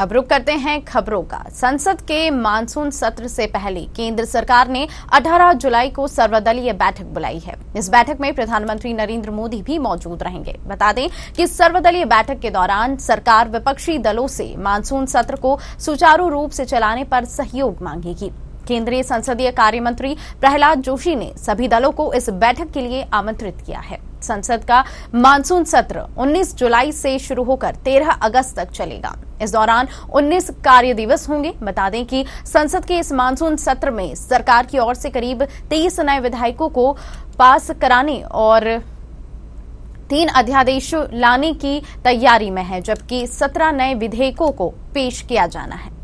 अब रुक करते हैं खबरों का संसद के मानसून सत्र से पहले केंद्र सरकार ने 18 जुलाई को सर्वदलीय बैठक बुलाई है इस बैठक में प्रधानमंत्री नरेंद्र मोदी भी मौजूद रहेंगे बता दें कि सर्वदलीय बैठक के दौरान सरकार विपक्षी दलों से मानसून सत्र को सुचारू रूप से चलाने पर सहयोग मांगेगी केंद्रीय संसदीय कार्य मंत्री प्रहलाद जोशी ने सभी दलों को इस बैठक के लिए आमंत्रित किया है संसद का मानसून सत्र 19 जुलाई से शुरू होकर 13 अगस्त तक चलेगा इस दौरान 19 कार्य दिवस होंगे बता दें कि संसद के इस मानसून सत्र में सरकार की ओर से करीब तेईस नए विधायकों को पास कराने और तीन अध्यादेश लाने की तैयारी में है जबकि सत्रह नए विधेयकों को पेश किया जाना है